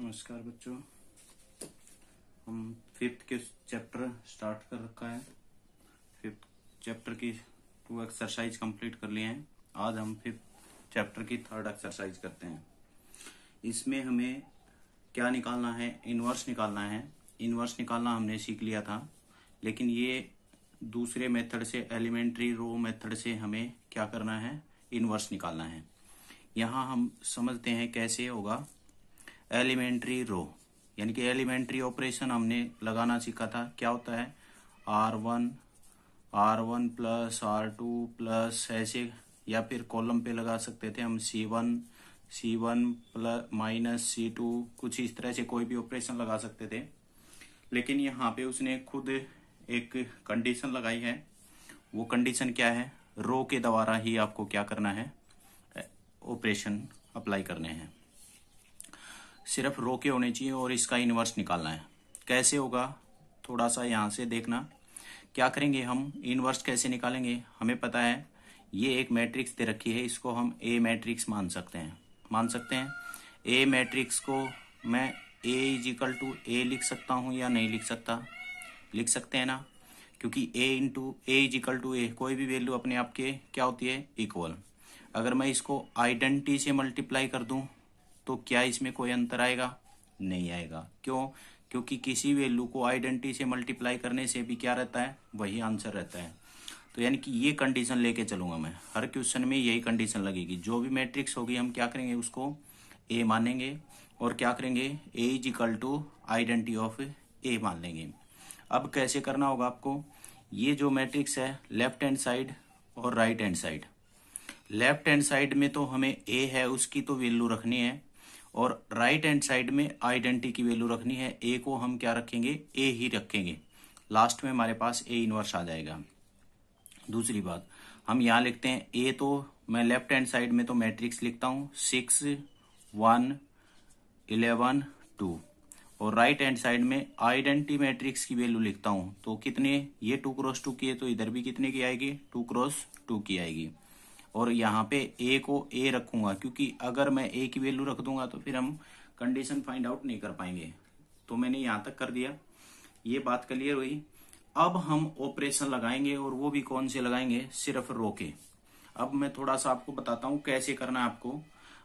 नमस्कार बच्चों हम फिफ्थ के चैप्टर स्टार्ट कर रखा है फिफ्थ चैप्टर की टू एक्सरसाइज कंप्लीट कर लिए हैं आज हम फिफ्थ चैप्टर की थर्ड एक्सरसाइज करते हैं इसमें हमें क्या निकालना है इनवर्स निकालना है इनवर्स निकालना हमने सीख लिया था लेकिन ये दूसरे मेथड से एलिमेंट्री रो मेथड से हमें क्या करना है इनवर्स निकालना है यहाँ हम समझते हैं कैसे होगा एलिमेंट्री रो यानी कि एलिमेंट्री ऑपरेशन हमने लगाना सीखा था क्या होता है R one R one plus R two plus ऐसे या फिर कॉलम पे लगा सकते थे हम C one C one plus minus C two कुछ इस तरह से कोई भी ऑपरेशन लगा सकते थे लेकिन यहाँ पे उसने खुद एक कंडीशन लगाई है वो कंडीशन क्या है रो के द्वारा ही आपको क्या करना है ऑपरेशन अप्लाई करने हैं सिर्फ रो के होने चाहिए और इसका इन्वर्स निकालना है कैसे होगा थोड़ा सा यहाँ से देखना क्या करेंगे हम इन्वर्स कैसे निकालेंगे हमें पता है ये एक मैट्रिक्स दे रखी है इसको हम ए मैट्रिक्स मान सकते हैं मान सकते हैं ए मैट्रिक्स को मैं A is equal to A लिख सकता हूँ या नहीं लिख सकता लिख सकते हैं ना क्योंकि A into A is equal to A कोई भी वैल्यू अपने आप के क्या होती है इक्वल अगर मैं इसको आइडेंटिटी से मल्टीप्लाई कर दूँ तो क्या इसमें कोई अंतर आएगा नहीं आएगा क्यों क्योंकि किसी वैल्यू को आइडेंटिटी से मल्टीप्लाई करने से भी क्या रहता है वही आंसर रहता है तो यानी कि ये कंडीशन लेके चलूंगा मैं हर क्वेश्चन में यही कंडीशन लगेगी जो भी मैट्रिक्स होगी हम क्या करेंगे उसको ए मानेंगे और क्या करेंगे A is equal to identity of A मान लेंगे अब कैसे करना होगा आपको ये जो मैट्रिक्स है लेफ्ट हैंड साइड और right hand side left hand side में तो हमें ए है उसकी तो वैल्यू रखनी है और राइट हैंड साइड में आइडेंटिटी की वैल्यू रखनी है ए को हम क्या रखेंगे ए ही रखेंगे लास्ट में हमारे पास ए इनवर्स आ जाएगा दूसरी बात हम यहां लिखते हैं ए तो मैं लेफ्ट हैंड साइड में तो मैट्रिक्स लिखता हूँ सिक्स वन इलेवन टू और राइट हैंड साइड में आइडेंटी मैट्रिक्स की वैल्यू लिखता हूं तो कितने ये टू क्रॉस टू की है तो इधर भी कितने की आएगी टू क्रॉस टू की आएगी और यहाँ पे ए को ए रखूंगा क्योंकि अगर मैं ए की वैल्यू रख दूंगा तो फिर हम कंडीशन फाइंड आउट नहीं कर पाएंगे तो मैंने यहाँ तक कर दिया ये बात क्लियर हुई अब हम ऑपरेशन लगाएंगे और वो भी कौन से लगाएंगे सिर्फ रो के अब मैं थोड़ा सा आपको बताता हूँ कैसे करना है आपको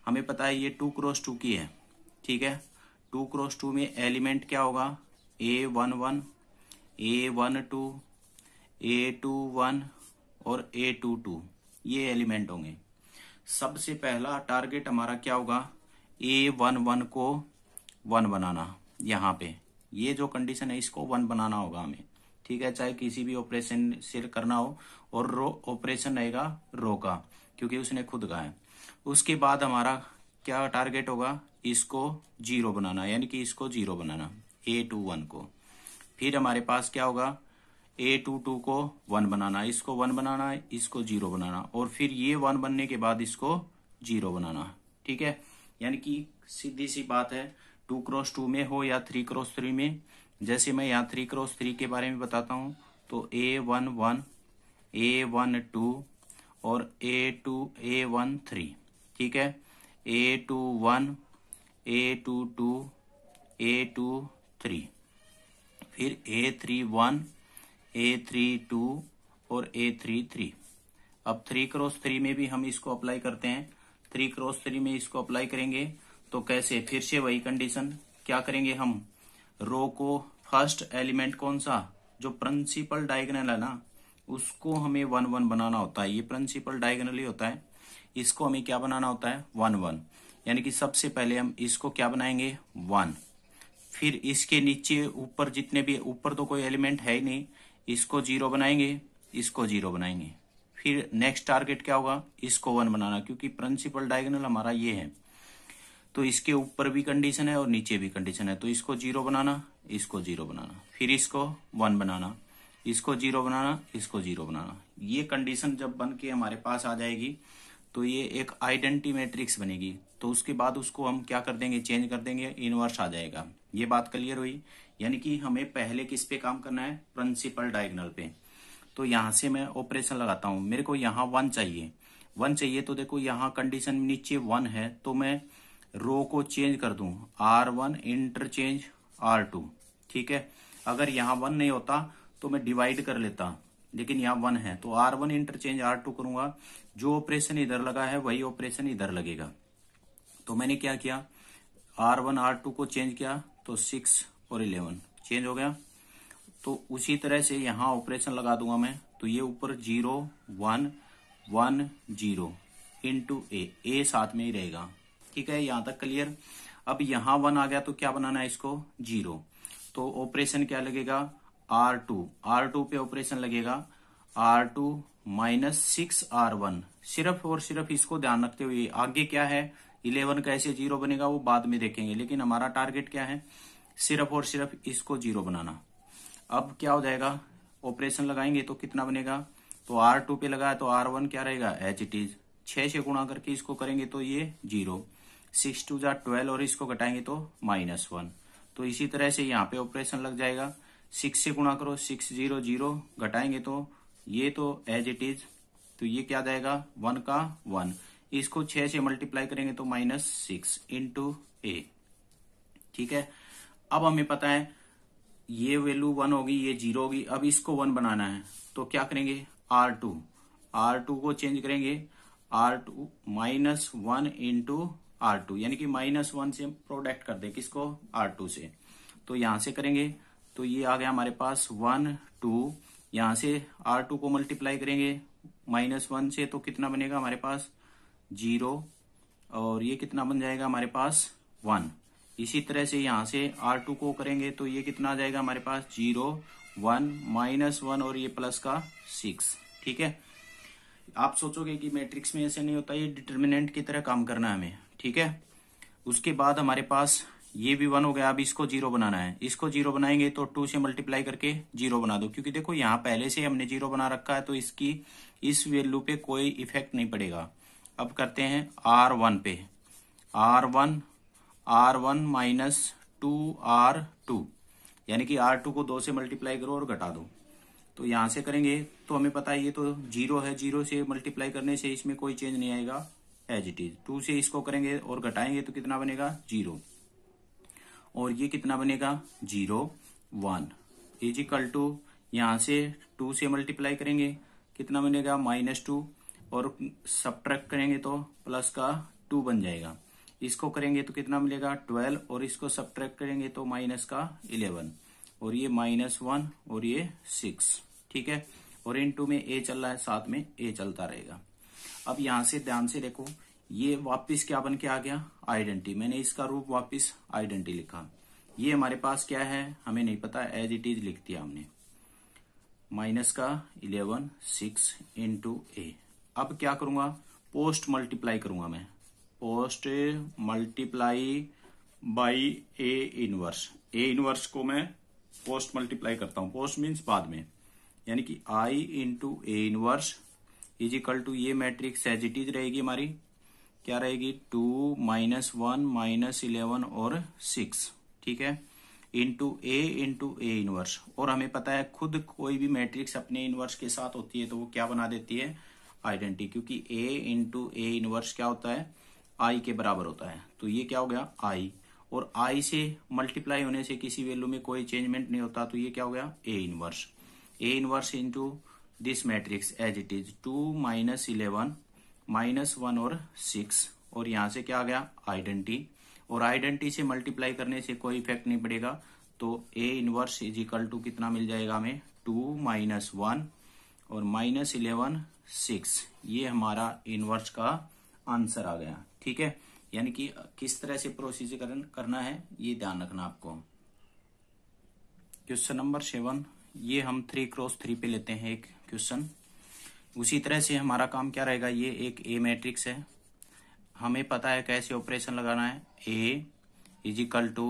हमें पता है ये टू क्रॉस टू की है ठीक है टू क्रॉस टू में एलिमेंट क्या होगा A one one A one two A two one और ए टू टू ये एलिमेंट होंगे सबसे पहला टारगेट हमारा क्या होगा ए वन वन को वन बनाना यहाँ पे ये जो कंडीशन है इसको वन बनाना होगा हमें ठीक है चाहे किसी भी ऑपरेशन से करना हो और रो ऑपरेशन रहेगा रो का क्योंकि उसने खुद कहा है उसके बाद हमारा क्या टारगेट होगा इसको जीरो बनाना यानी कि इसको जीरो बनाना ए टू वन को फिर हमारे पास क्या होगा ए टू टू को वन बनाना इसको वन बनाना है इसको जीरो बनाना और फिर ये वन बनने के बाद इसको जीरो बनाना ठीक है यानी कि सीधी सी बात है टू क्रॉस टू में हो या थ्री क्रॉस थ्री में जैसे मैं यहाँ थ्री क्रॉस थ्री के बारे में बताता हूँ तो A one one A one two और A two A one three ठीक है A two one A two two A two three फिर A three one A three two और ए थ्री थ्री अब थ्री क्रॉस थ्री में भी हम इसको अप्लाई करते हैं थ्री क्रॉस थ्री में इसको अप्लाई करेंगे तो कैसे फिर से वही कंडीशन क्या करेंगे हम रो को फर्स्ट एलिमेंट कौन सा जो प्रिंसिपल डायगनल है ना उसको हमें वन वन बनाना होता है ये प्रिंसिपल डायगनल ही होता है इसको हमें क्या बनाना होता है वन वन यानी कि सबसे पहले हम इसको क्या बनाएंगे वन फिर इसके नीचे ऊपर जितने भी ऊपर तो कोई एलिमेंट है ही नहीं इसको जीरो बनाएंगे इसको जीरो बनाएंगे फिर नेक्स्ट टारगेट क्या होगा इसको वन बनाना क्योंकि प्रिंसिपल डायगोनल हमारा ये है तो इसके ऊपर भी कंडीशन है और नीचे भी कंडीशन है तो इसको जीरो बनाना इसको जीरो बनाना फिर इसको वन बनाना इसको जीरो बनाना इसको जीरो बनाना ये कंडीशन जब बन के हमारे पास आ जाएगी तो ये एक आइडेंटी मैट्रिक्स बनेगी तो उसके बाद उसको हम क्या कर देंगे चेंज कर देंगे इनवर्स आ जाएगा ये बात क्लियर हुई यानी कि हमें पहले किस पे काम करना है प्रिंसिपल डायगनल पे तो यहां से मैं ऑपरेशन लगाता हूं मेरे को यहां वन चाहिए वन चाहिए तो देखो यहाँ कंडीशन नीचे वन है तो मैं रो को चेंज कर दू R one interchange R two ठीक है अगर यहाँ वन नहीं होता तो मैं डिवाइड कर लेता लेकिन यहाँ वन है तो R one interchange R two करूंगा जो ऑपरेशन इधर लगा है वही ऑपरेशन इधर लगेगा तो मैंने क्या किया आर वन आर टू को चेंज किया तो सिक्स और इलेवन चेंज हो गया तो उसी तरह से यहां ऑपरेशन लगा दूंगा मैं तो ये ऊपर zero one one zero two A A साथ में ही रहेगा ठीक है यहां तक क्लियर अब यहां वन आ गया तो क्या बनाना है इसको जीरो तो ऑपरेशन क्या लगेगा आर टू आर टू पे ऑपरेशन लगेगा R two minus six R one सिर्फ और सिर्फ इसको ध्यान रखते हुए आगे क्या है इलेवन कैसे जीरो बनेगा वो बाद में देखेंगे लेकिन हमारा टारगेट क्या है सिर्फ और सिर्फ इसको जीरो बनाना अब क्या हो जाएगा ऑपरेशन लगाएंगे तो कितना बनेगा तो आर टू पे लगाया तो आर वन क्या रहेगा एच इट इज छह से गुणा करके इसको करेंगे तो ये जीरो सिक्स टू जा ट्वेल्व और इसको घटाएंगे तो माइनस वन तो इसी तरह से यहाँ पे ऑपरेशन लग जाएगा सिक्स से गुणा करो सिक्स जीरो जीरो घटाएंगे तो ये तो एज इट इज तो ये क्या जाएगा वन का वन इसको छह से मल्टीप्लाई करेंगे तो माइनस सिक्स इंटू ए ठीक है अब हमें पता है ये वैल्यू वन होगी ये जीरो होगी अब इसको वन बनाना है तो क्या करेंगे आर टू आर टू को चेंज करेंगे R two minus one into R two यानी कि माइनस वन से प्रोडक्ट कर दे किसको आर टू से तो यहां से करेंगे तो ये आ गया हमारे पास वन टू यहां से आर टू को मल्टीप्लाई करेंगे माइनस वन से तो कितना बनेगा हमारे पास जीरो और ये कितना बन जाएगा हमारे पास वन इसी तरह से यहां से आर टू को करेंगे तो ये कितना आ जाएगा हमारे पास जीरो वन माइनस वन और ये प्लस का सिक्स ठीक है आप सोचोगे कि मैट्रिक्स में ऐसे नहीं होता ये डिटर्मिनेंट की तरह काम करना है हमें ठीक है उसके बाद हमारे पास ये भी वन हो गया अब इसको जीरो बनाना है इसको जीरो बनाएंगे तो टू से मल्टीप्लाई करके जीरो बना दो क्योंकि देखो यहाँ पहले से हमने जीरो बना रखा है तो इसकी इस वैल्यू पे कोई इफेक्ट नहीं पड़ेगा अब करते हैं आर वन पे R one R one minus two R two यानी कि आर टू को दो से मल्टीप्लाई करो और घटा दो तो यहां से करेंगे तो हमें पता है ये तो जीरो है जीरो से मल्टीप्लाई करने से इसमें कोई चेंज नहीं आएगा एज इट इज टू से इसको करेंगे और घटाएंगे तो कितना बनेगा जीरो और ये कितना बनेगा zero one is equal to यहां से टू से मल्टीप्लाई करेंगे कितना बनेगा माइनस टू और सब करेंगे तो प्लस का टू बन जाएगा इसको करेंगे तो कितना मिलेगा ट्वेल्व और इसको सब करेंगे तो माइनस का इलेवन और ये माइनस वन और ये सिक्स ठीक है और इन टू में ए चल रहा है साथ में ए चलता रहेगा अब यहां से ध्यान से देखो ये वापस क्या बन के आ गया आइडेंटिटी मैंने इसका रूप वापस आइडेंटिटी लिखा ये हमारे पास क्या है हमें नहीं पता एज इट इज लिख दिया हमने माइनस का इलेवन सिक्स इंटू ए अब क्या करूंगा पोस्ट मल्टीप्लाई करूंगा मैं post multiply by A inverse A inverse को मैं पोस्ट मल्टीप्लाई करता हूं पोस्ट मीन्स बाद में यानी कि I into A inverse is equal to ये मैट्रिक्स एज इट इज रहेगी हमारी क्या रहेगी two minus one minus eleven और सिक्स ठीक है into A into A inverse और हमें पता है खुद कोई भी मैट्रिक्स अपने इनवर्स के साथ होती है तो वो क्या बना देती है आइडेंटिटी क्योंकि ए इंटू ए इनवर्स क्या होता है आई के बराबर होता है तो ये क्या हो गया आई और आई से मल्टीप्लाई होने से किसी वैल्यू में कोई चेंजमेंट नहीं होता तो ये क्या हो गया A inverse A inverse into this matrix as it is two minus eleven minus one और सिक्स और यहां से क्या आ गया आइडेंटी और आइडेंटी से मल्टीप्लाई करने से कोई इफेक्ट नहीं पड़ेगा तो A inverse is equal to कितना मिल जाएगा हमें टू माइनस वन और माइनस इलेवन सिक्स ये हमारा इनवर्स का आंसर आ गया ठीक है यानी कि किस तरह से प्रोसीजर करना है ये ध्यान रखना आपको क्वेश्चन नंबर सेवन ये हम थ्री क्रॉस थ्री पे लेते हैं एक क्वेश्चन उसी तरह से हमारा काम क्या रहेगा ये एक ए मैट्रिक्स है हमें पता है कैसे ऑपरेशन लगाना है A is equal to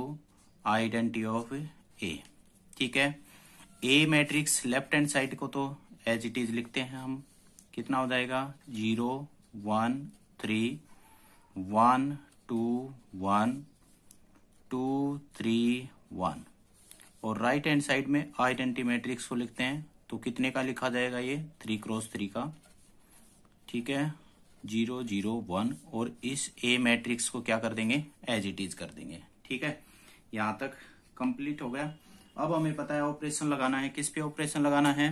identity of A ठीक है A matrix left hand side को तो एज इट इज लिखते हैं हम कितना हो जाएगा zero one three one two one two three one और राइट हैंड साइड में आइडेंटी मैट्रिक्स को लिखते हैं तो कितने का लिखा जाएगा ये थ्री क्रॉस थ्री का ठीक है जीरो जीरो वन और इस ए मैट्रिक्स को क्या कर देंगे एज इट इज कर देंगे ठीक है यहां तक कंप्लीट हो गया अब हमें पता है ऑपरेशन लगाना है किस पे ऑपरेशन लगाना है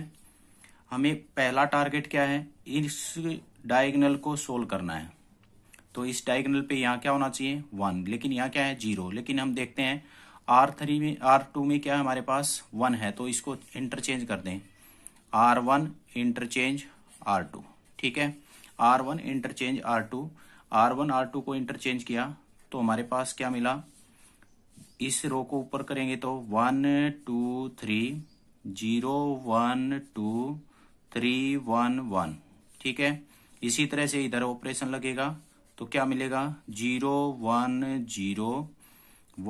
हमें पहला टारगेट क्या है इस डायगनल को सोल्व करना है तो इस डायगनल पे यहाँ क्या होना चाहिए वन लेकिन यहाँ क्या है जीरो लेकिन हम देखते हैं आर थ्री में आर टू में क्या है हमारे पास वन है तो इसको इंटरचेंज कर दें R one interchange R two ठीक है R one interchange R two R one R two को इंटरचेंज किया तो हमारे पास क्या मिला इस रो को ऊपर करेंगे तो one two three zero one two three one one ठीक है इसी तरह से इधर ऑपरेशन लगेगा तो क्या मिलेगा zero one zero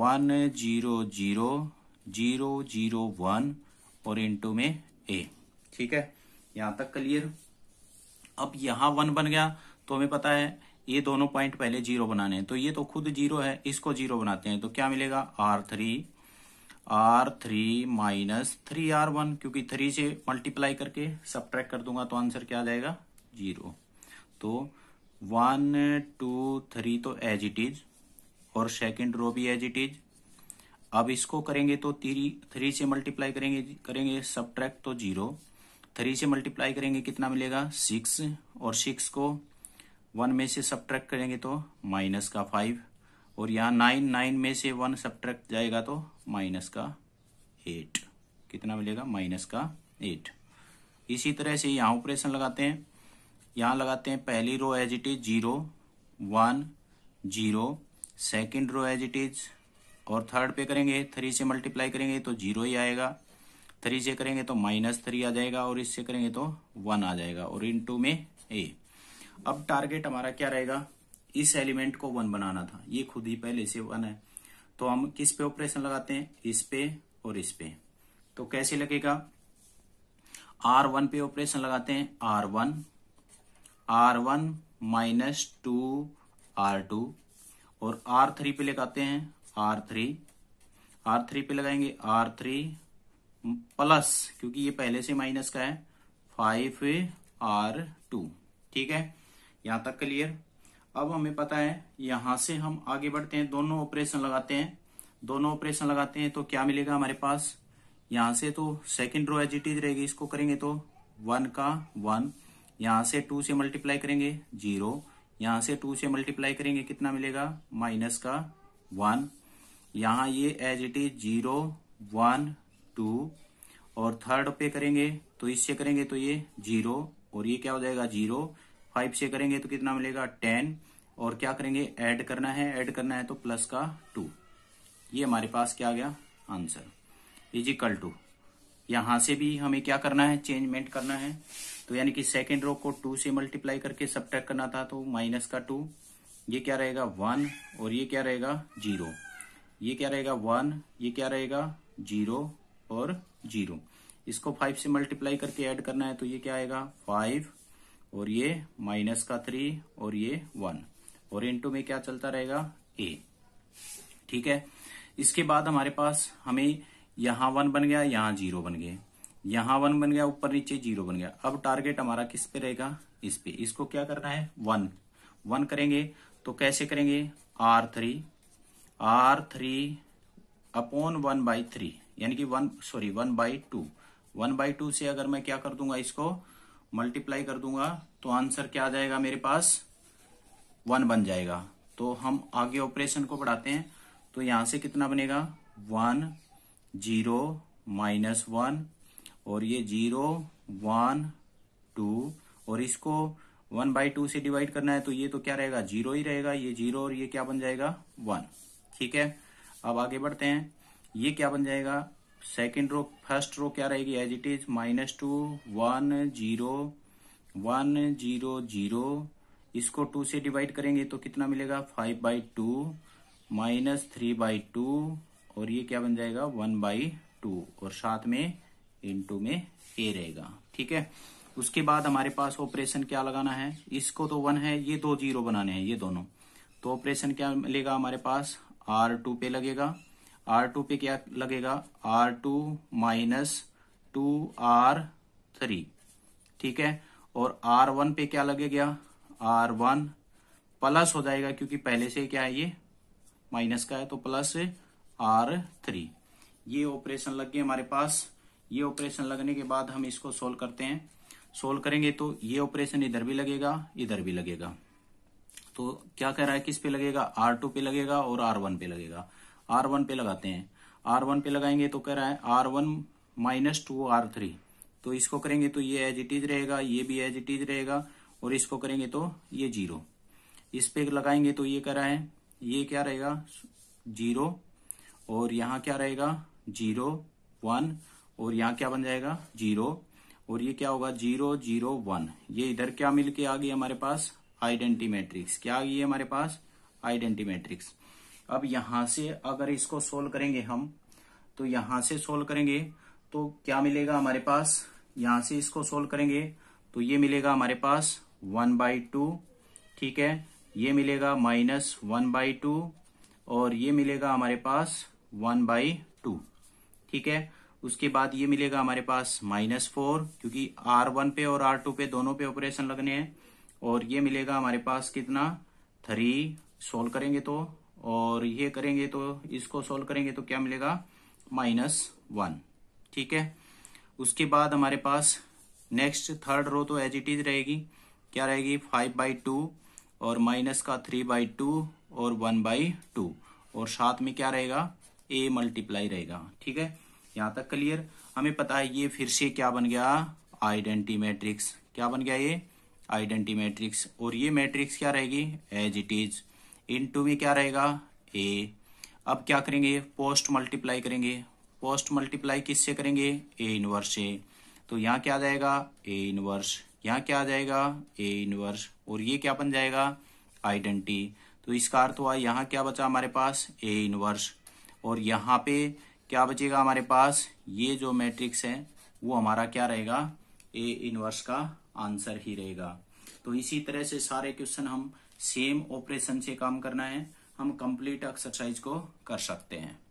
one zero zero zero zero one और इंटू में ए ठीक है यहां तक क्लियर अब यहां वन बन गया तो हमें पता है ये दोनों पॉइंट पहले जीरो बनाने हैं तो ये तो खुद जीरो है इसको जीरो बनाते हैं तो क्या मिलेगा R three R three minus three R one क्योंकि थ्री से मल्टीप्लाई करके सब कर दूंगा तो आंसर क्या आ जाएगा जीरो तो वन टू थ्री तो एज इट इज और सेकंड रो भी एज इट इज अब इसको करेंगे तो थ्री थ्री से मल्टीप्लाई करेंगे करेंगे सब तो जीरो थ्री से मल्टीप्लाई करेंगे कितना मिलेगा सिक्स और सिक्स को वन में से सब करेंगे तो माइनस का फाइव और यहाँ नाइन नाइन में से वन सब जाएगा तो माइनस का एट कितना मिलेगा माइनस का एट इसी तरह से यहाँ ऑपरेशन लगाते हैं यहां लगाते हैं पहली row as it is zero one zero second row as it is और थर्ड पे करेंगे थ्री से मल्टीप्लाई करेंगे तो जीरो ही आएगा थ्री से करेंगे तो माइनस थ्री आ जाएगा और इससे करेंगे तो वन आ जाएगा और इन टू में ए अब टारगेट हमारा क्या रहेगा इस एलिमेंट को वन बनाना था ये खुद ही पहले से वन है तो हम किस पे ऑपरेशन लगाते हैं इस पे और इस पे तो कैसे लगेगा आर वन पे ऑपरेशन लगाते हैं R one R one minus two R two और आर थ्री पे लगाते हैं आर थ्री आर थ्री पे लगाएंगे आर थ्री प्लस क्योंकि ये पहले से माइनस का है फाइव आर टू ठीक है यहां तक क्लियर अब हमें पता है यहां से हम आगे बढ़ते हैं दोनों ऑपरेशन लगाते हैं दोनों ऑपरेशन लगाते हैं तो क्या मिलेगा हमारे पास यहां से तो सेकेंड रो एजिटीज रहेगी इसको करेंगे तो वन का वन यहां से टू से मल्टीप्लाई करेंगे जीरो यहां से टू से मल्टीप्लाई करेंगे कितना मिलेगा माइनस का वन यहां ये as it is zero one two और थर्ड पे करेंगे तो इससे करेंगे तो ये जीरो और ये क्या हो जाएगा जीरो फाइव से करेंगे तो कितना मिलेगा टेन और क्या करेंगे ऐड करना है ऐड करना है तो प्लस का टू ये हमारे पास क्या आ गया आंसर इज इक्वल टू यहां से भी हमें क्या करना है चेंजमेंट करना है तो यानी कि सेकेंड रो को टू से मल्टीप्लाई करके सब करना था तो माइनस का टू ये क्या रहेगा वन और ये क्या रहेगा जीरो ये क्या रहेगा वन ये क्या रहेगा जीरो और जीरो इसको फाइव से मल्टीप्लाई करके ऐड करना है तो ये क्या आएगा फाइव और ये माइनस का थ्री और ये वन और इनटू में क्या चलता रहेगा ए ठीक है इसके बाद हमारे पास हमें यहां वन बन गया यहां जीरो बन गए यहां वन बन गया ऊपर नीचे जीरो बन गया अब टारगेट हमारा किस पे रहेगा इस पे इसको क्या करना है वन वन करेंगे तो कैसे करेंगे R three R three upon one by three यानी कि one sorry one by two one by two से अगर मैं क्या कर दूंगा इसको मल्टीप्लाई कर दूंगा तो आंसर क्या आ जाएगा मेरे पास वन बन जाएगा तो हम आगे ऑपरेशन को बढ़ाते हैं तो यहां से कितना बनेगा वन जीरो माइनस वन और ये जीरो वन टू और इसको वन बाई टू से डिवाइड करना है तो ये तो क्या रहेगा जीरो ही रहेगा ये जीरो और ये क्या बन जाएगा वन ठीक है अब आगे बढ़ते हैं ये क्या बन जाएगा सेकेंड रो फर्स्ट रो क्या रहेगी as it is minus two one zero one zero zero इसको टू से डिवाइड करेंगे तो कितना मिलेगा five by two minus three by two और ये क्या बन जाएगा वन बाई टू और साथ में इनटू में ए रहेगा ठीक है उसके बाद हमारे पास ऑपरेशन क्या लगाना है इसको तो वन है ये दो जीरो बनाने हैं ये दोनों तो ऑपरेशन क्या मिलेगा हमारे पास आर टू पे लगेगा आर टू पे क्या लगेगा R two minus two R three ठीक है और आर वन पे क्या लगेगा आर वन प्लस हो जाएगा क्योंकि पहले से क्या है ये माइनस का है तो प्लस आर थ्री ये ऑपरेशन लग गए हमारे पास ये ऑपरेशन लगने के बाद हम इसको सोल्व करते हैं सोल्व करेंगे तो ये ऑपरेशन इधर भी लगेगा इधर भी लगेगा तो क्या कह रहा है किस पे लगेगा आर टू पे लगेगा और आर वन पे लगेगा आर वन पे लगाते हैं आर वन पे लगाएंगे तो कह रहा है R one minus two R three तो इसको करेंगे तो ये एज इट इज रहेगा ये भी एज इट इज रहेगा और इसको करेंगे तो ये जीरो इस पे लगाएंगे तो ये कह रहा है ये क्या रहेगा जीरो और यहाँ क्या रहेगा जीरो वन और यहाँ क्या बन जाएगा जीरो और ये क्या होगा जीरो जीरो वन ये इधर क्या मिलके आ गई हमारे पास आइडेंटी मैट्रिक्स क्या आ गई हमारे पास आइडेंटी मैट्रिक्स अब यहां से अगर इसको सोल्व करेंगे हम तो यहां से सोल्व करेंगे तो क्या मिलेगा हमारे पास यहां से इसको सोल्व करेंगे तो ये मिलेगा हमारे पास वन बाई टू ठीक है ये मिलेगा माइनस वन बाई टू और ये मिलेगा हमारे पास वन बाई टू ठीक है उसके बाद ये मिलेगा हमारे पास माइनस फोर क्योंकि आर वन पे और आर टू पे दोनों पे ऑपरेशन लगने हैं और ये मिलेगा हमारे पास कितना थ्री सोल्व करेंगे तो और ये करेंगे तो इसको सोल्व करेंगे तो क्या मिलेगा माइनस वन ठीक है उसके बाद हमारे पास नेक्स्ट थर्ड रो तो एज इट इज रहेगी क्या रहेगी फाइव बाई टू और माइनस का थ्री बाई टू और वन बाई टू और साथ में क्या रहेगा ए मल्टीप्लाई रहेगा ठीक है यहां तक क्लियर हमें पता है ये फिर से क्या बन गया आइडेंटी मैट्रिक्स क्या बन गया ये आइडेंटी मैट्रिक्स और ये मैट्रिक्स क्या रहेगी as it is in two में क्या रहेगा ए अब क्या करेंगे पोस्ट मल्टीप्लाई करेंगे पोस्ट मल्टीप्लाई किससे करेंगे ए इनवर्स से तो यहाँ क्या आ जाएगा ए इनवर्स यहाँ क्या आ जाएगा ए इनवर्स और ये क्या बन जाएगा आइडेंटी तो इसका अर्थ हुआ यहाँ क्या बचा हमारे पास ए इनवर्स और यहाँ पे क्या बचेगा हमारे पास ये जो मैट्रिक्स है वो हमारा क्या रहेगा ए इनवर्स का आंसर ही रहेगा तो इसी तरह से सारे क्वेश्चन हम सेम ऑपरेशन से काम करना है हम कंप्लीट एक्सरसाइज को कर सकते हैं